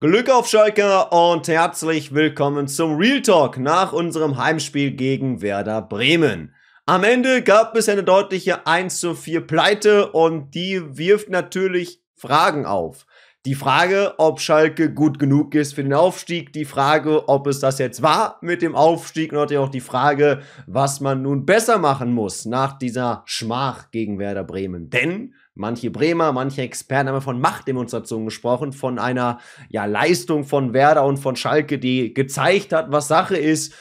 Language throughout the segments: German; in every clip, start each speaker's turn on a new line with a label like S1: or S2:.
S1: Glück auf Schalke und herzlich willkommen zum Real Talk nach unserem Heimspiel gegen Werder Bremen. Am Ende gab es eine deutliche 1 zu 4 Pleite und die wirft natürlich Fragen auf. Die Frage, ob Schalke gut genug ist für den Aufstieg, die Frage, ob es das jetzt war mit dem Aufstieg und natürlich auch die Frage, was man nun besser machen muss nach dieser Schmach gegen Werder Bremen. Denn manche Bremer, manche Experten haben von Machtdemonstrationen gesprochen, von einer ja, Leistung von Werder und von Schalke, die gezeigt hat, was Sache ist.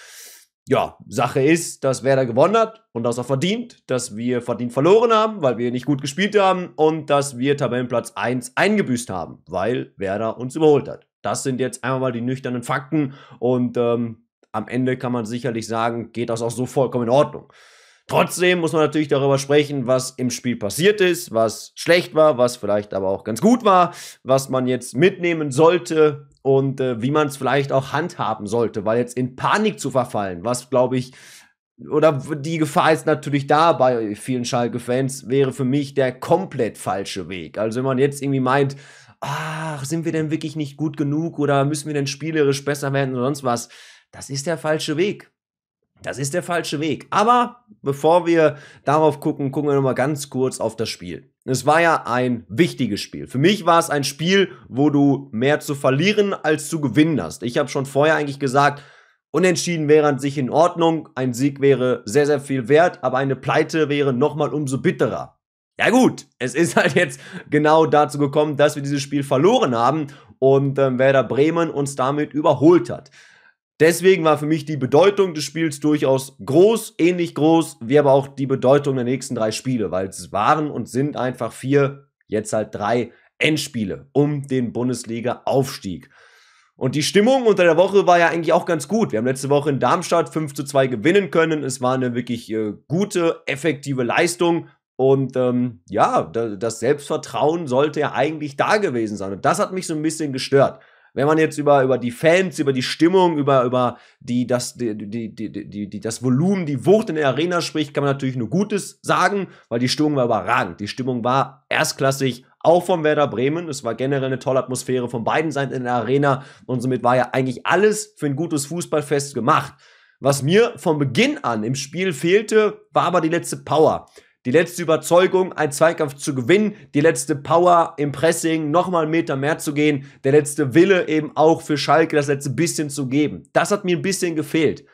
S1: Ja, Sache ist, dass Werder gewonnen hat und das auch verdient, dass wir verdient verloren haben, weil wir nicht gut gespielt haben und dass wir Tabellenplatz 1 eingebüßt haben, weil Werder uns überholt hat. Das sind jetzt einmal mal die nüchternen Fakten und ähm, am Ende kann man sicherlich sagen, geht das auch so vollkommen in Ordnung. Trotzdem muss man natürlich darüber sprechen, was im Spiel passiert ist, was schlecht war, was vielleicht aber auch ganz gut war, was man jetzt mitnehmen sollte und äh, wie man es vielleicht auch handhaben sollte, weil jetzt in Panik zu verfallen, was glaube ich oder die Gefahr ist natürlich da bei vielen Schalke-Fans, wäre für mich der komplett falsche Weg. Also wenn man jetzt irgendwie meint, ach, sind wir denn wirklich nicht gut genug oder müssen wir denn spielerisch besser werden oder sonst was, das ist der falsche Weg. Das ist der falsche Weg. Aber bevor wir darauf gucken, gucken wir nochmal ganz kurz auf das Spiel. Es war ja ein wichtiges Spiel. Für mich war es ein Spiel, wo du mehr zu verlieren als zu gewinnen hast. Ich habe schon vorher eigentlich gesagt, Unentschieden wäre an sich in Ordnung, ein Sieg wäre sehr, sehr viel wert, aber eine Pleite wäre nochmal umso bitterer. Ja gut, es ist halt jetzt genau dazu gekommen, dass wir dieses Spiel verloren haben und ähm, Werder Bremen uns damit überholt hat. Deswegen war für mich die Bedeutung des Spiels durchaus groß, ähnlich groß, wie aber auch die Bedeutung der nächsten drei Spiele, weil es waren und sind einfach vier, jetzt halt drei Endspiele um den Bundesliga-Aufstieg. Und die Stimmung unter der Woche war ja eigentlich auch ganz gut. Wir haben letzte Woche in Darmstadt 5 zu 2 gewinnen können. Es war eine wirklich äh, gute, effektive Leistung. Und ähm, ja, das Selbstvertrauen sollte ja eigentlich da gewesen sein. Und das hat mich so ein bisschen gestört wenn man jetzt über, über die Fans, über die Stimmung, über, über die, das, die, die, die, die, die, das Volumen, die Wucht in der Arena spricht, kann man natürlich nur Gutes sagen, weil die Stimmung war überragend. Die Stimmung war erstklassig, auch vom Werder Bremen. Es war generell eine tolle Atmosphäre von beiden Seiten in der Arena und somit war ja eigentlich alles für ein gutes Fußballfest gemacht. Was mir von Beginn an im Spiel fehlte, war aber die letzte Power die letzte Überzeugung, einen Zweikampf zu gewinnen, die letzte Power im Pressing, nochmal einen Meter mehr zu gehen, der letzte Wille eben auch für Schalke das letzte bisschen zu geben. Das hat mir ein bisschen gefehlt.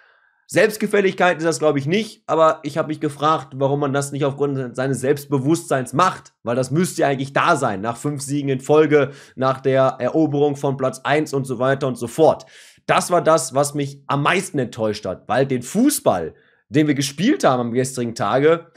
S1: Selbstgefälligkeit ist das, glaube ich, nicht, aber ich habe mich gefragt, warum man das nicht aufgrund seines Selbstbewusstseins macht, weil das müsste ja eigentlich da sein, nach fünf Siegen in Folge, nach der Eroberung von Platz 1 und so weiter und so fort. Das war das, was mich am meisten enttäuscht hat, weil den Fußball, den wir gespielt haben am gestrigen Tage,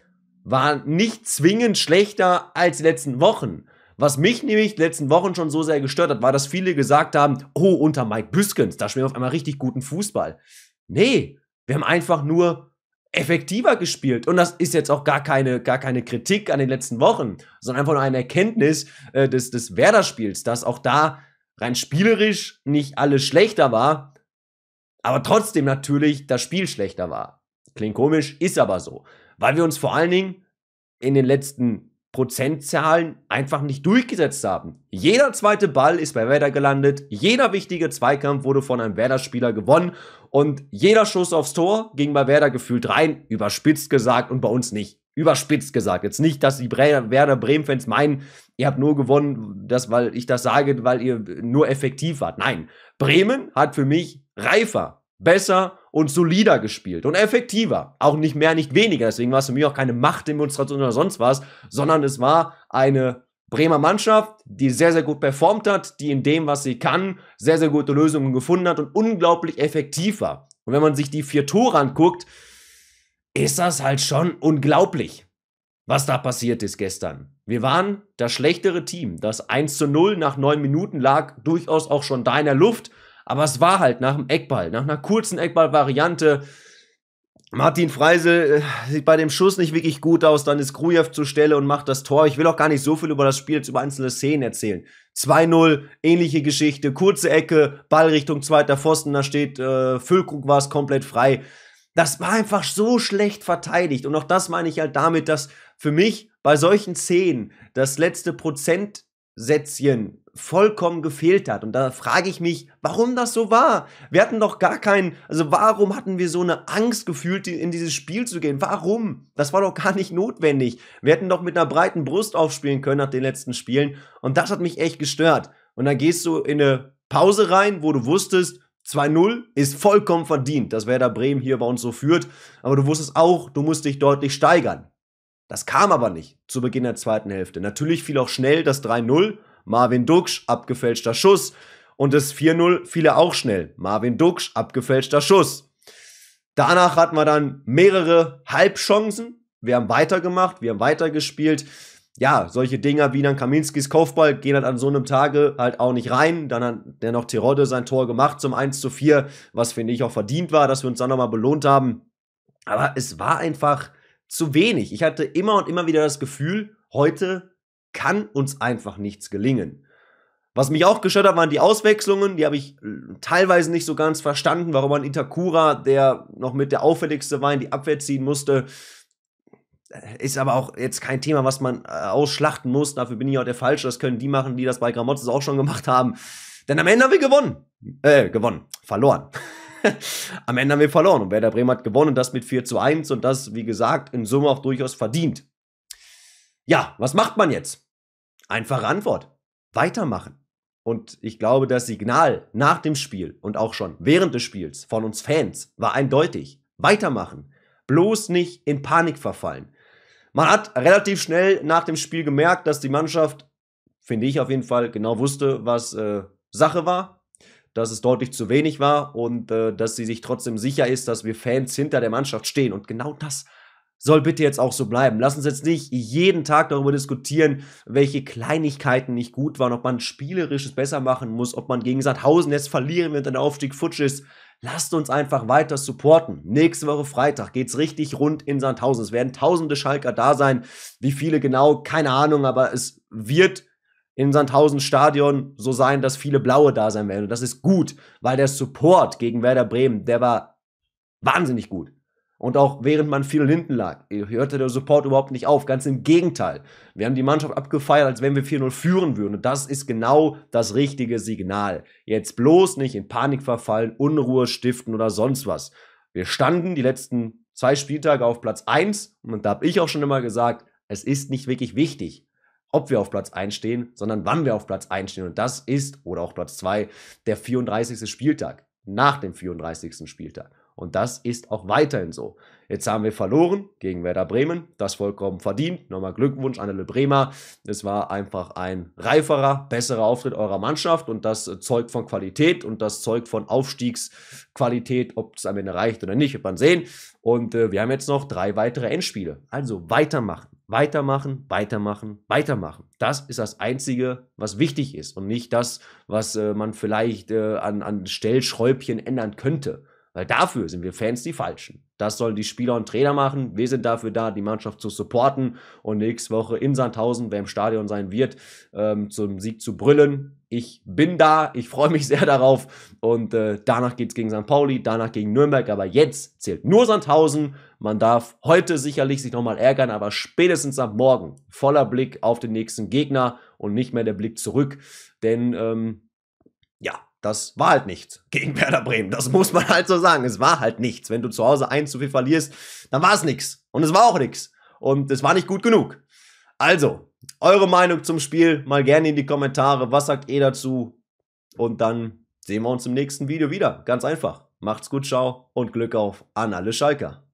S1: war nicht zwingend schlechter als die letzten Wochen. Was mich nämlich die letzten Wochen schon so sehr gestört hat, war, dass viele gesagt haben, oh, unter Mike Büskens, da spielen wir auf einmal richtig guten Fußball. Nee, wir haben einfach nur effektiver gespielt. Und das ist jetzt auch gar keine, gar keine Kritik an den letzten Wochen, sondern einfach nur eine Erkenntnis äh, des, des Werder-Spiels, dass auch da rein spielerisch nicht alles schlechter war, aber trotzdem natürlich das Spiel schlechter war. Klingt komisch, ist aber so weil wir uns vor allen Dingen in den letzten Prozentzahlen einfach nicht durchgesetzt haben. Jeder zweite Ball ist bei Werder gelandet, jeder wichtige Zweikampf wurde von einem Werder-Spieler gewonnen und jeder Schuss aufs Tor ging bei Werder gefühlt rein, überspitzt gesagt und bei uns nicht. Überspitzt gesagt. Jetzt nicht, dass die Werder Bremen-Fans meinen, ihr habt nur gewonnen, das, weil ich das sage, weil ihr nur effektiv wart. Nein, Bremen hat für mich reifer, besser und solider gespielt und effektiver. Auch nicht mehr, nicht weniger. Deswegen war es für mich auch keine Machtdemonstration oder sonst was, sondern es war eine Bremer Mannschaft, die sehr, sehr gut performt hat, die in dem, was sie kann, sehr, sehr gute Lösungen gefunden hat und unglaublich effektiv war. Und wenn man sich die vier Tore anguckt, ist das halt schon unglaublich, was da passiert ist gestern. Wir waren das schlechtere Team. Das 1 zu 0 nach neun Minuten lag durchaus auch schon da in der Luft. Aber es war halt nach einem Eckball, nach einer kurzen Eckball-Variante. Martin Freisel äh, sieht bei dem Schuss nicht wirklich gut aus, dann ist Krujev zur Stelle und macht das Tor. Ich will auch gar nicht so viel über das Spiel, jetzt über einzelne Szenen erzählen. 2-0, ähnliche Geschichte, kurze Ecke, Ballrichtung zweiter Pfosten, da steht äh, Füllkrug war es komplett frei. Das war einfach so schlecht verteidigt. Und auch das meine ich halt damit, dass für mich bei solchen Szenen das letzte Prozentsätzchen vollkommen gefehlt hat. Und da frage ich mich, warum das so war. Wir hatten doch gar keinen, also warum hatten wir so eine Angst gefühlt, in dieses Spiel zu gehen? Warum? Das war doch gar nicht notwendig. Wir hätten doch mit einer breiten Brust aufspielen können nach den letzten Spielen. Und das hat mich echt gestört. Und dann gehst du in eine Pause rein, wo du wusstest, 2-0 ist vollkommen verdient, dass Werder Bremen hier bei uns so führt. Aber du wusstest auch, du musst dich deutlich steigern. Das kam aber nicht zu Beginn der zweiten Hälfte. Natürlich fiel auch schnell das 3-0, Marvin Duksch, abgefälschter Schuss. Und das 4-0 fiel er auch schnell. Marvin Duksch, abgefälschter Schuss. Danach hatten wir dann mehrere Halbchancen. Wir haben weitergemacht, wir haben weitergespielt. Ja, solche Dinger wie dann Kaminskis Kaufball gehen halt an so einem Tage halt auch nicht rein. Dann hat der noch Tirode sein Tor gemacht zum 1 zu 4, was finde ich auch verdient war, dass wir uns dann nochmal belohnt haben. Aber es war einfach zu wenig. Ich hatte immer und immer wieder das Gefühl, heute kann uns einfach nichts gelingen. Was mich auch gestört hat, waren die Auswechslungen. Die habe ich äh, teilweise nicht so ganz verstanden, warum man Itakura, der noch mit der auffälligste war, in die Abwehr ziehen musste. Äh, ist aber auch jetzt kein Thema, was man äh, ausschlachten muss. Dafür bin ich auch der Falsche. Das können die machen, die das bei Gramotzes auch schon gemacht haben. Denn am Ende haben wir gewonnen. Äh, gewonnen. Verloren. am Ende haben wir verloren. Und Werder Bremen hat gewonnen. Und das mit 4 zu 1. Und das, wie gesagt, in Summe auch durchaus verdient. Ja, was macht man jetzt? Einfache Antwort. Weitermachen. Und ich glaube, das Signal nach dem Spiel und auch schon während des Spiels von uns Fans war eindeutig. Weitermachen. Bloß nicht in Panik verfallen. Man hat relativ schnell nach dem Spiel gemerkt, dass die Mannschaft, finde ich auf jeden Fall, genau wusste, was äh, Sache war, dass es deutlich zu wenig war und äh, dass sie sich trotzdem sicher ist, dass wir Fans hinter der Mannschaft stehen. Und genau das soll bitte jetzt auch so bleiben. Lass uns jetzt nicht jeden Tag darüber diskutieren, welche Kleinigkeiten nicht gut waren, ob man spielerisches besser machen muss, ob man gegen Sandhausen jetzt verlieren wird, wenn der Aufstieg futsch ist. Lasst uns einfach weiter supporten. Nächste Woche Freitag geht's richtig rund in Sandhausen. Es werden tausende Schalker da sein. Wie viele genau, keine Ahnung, aber es wird in Sandhausen Stadion so sein, dass viele Blaue da sein werden. Und das ist gut, weil der Support gegen Werder Bremen, der war wahnsinnig gut. Und auch während man viel hinten lag, hörte der Support überhaupt nicht auf. Ganz im Gegenteil. Wir haben die Mannschaft abgefeiert, als wenn wir 4-0 führen würden. Und das ist genau das richtige Signal. Jetzt bloß nicht in Panik verfallen, Unruhe stiften oder sonst was. Wir standen die letzten zwei Spieltage auf Platz 1 und da habe ich auch schon immer gesagt, es ist nicht wirklich wichtig, ob wir auf Platz 1 stehen, sondern wann wir auf Platz 1 stehen. Und das ist, oder auch Platz 2, der 34. Spieltag. Nach dem 34. Spieltag. Und das ist auch weiterhin so. Jetzt haben wir verloren gegen Werder Bremen, das vollkommen verdient. Nochmal Glückwunsch an alle Bremer. Es war einfach ein reiferer, besserer Auftritt eurer Mannschaft und das zeugt von Qualität und das zeugt von Aufstiegsqualität, ob es am Ende reicht oder nicht, wird man sehen. Und äh, wir haben jetzt noch drei weitere Endspiele. Also weitermachen, weitermachen, weitermachen, weitermachen. Das ist das Einzige, was wichtig ist und nicht das, was äh, man vielleicht äh, an, an Stellschräubchen ändern könnte. Weil dafür sind wir Fans die Falschen. Das sollen die Spieler und Trainer machen. Wir sind dafür da, die Mannschaft zu supporten und nächste Woche in Sandhausen, wer im Stadion sein wird, ähm, zum Sieg zu brüllen. Ich bin da, ich freue mich sehr darauf. Und äh, danach geht es gegen St. Pauli, danach gegen Nürnberg. Aber jetzt zählt nur Sandhausen. Man darf heute sicherlich sich nochmal ärgern, aber spätestens ab morgen voller Blick auf den nächsten Gegner und nicht mehr der Blick zurück. Denn ähm, ja, das war halt nichts gegen Werder Bremen. Das muss man halt so sagen. Es war halt nichts. Wenn du zu Hause eins zu viel verlierst, dann war es nichts. Und es war auch nichts. Und es war nicht gut genug. Also, eure Meinung zum Spiel mal gerne in die Kommentare. Was sagt ihr dazu? Und dann sehen wir uns im nächsten Video wieder. Ganz einfach. Macht's gut, ciao und Glück auf an alle Schalker.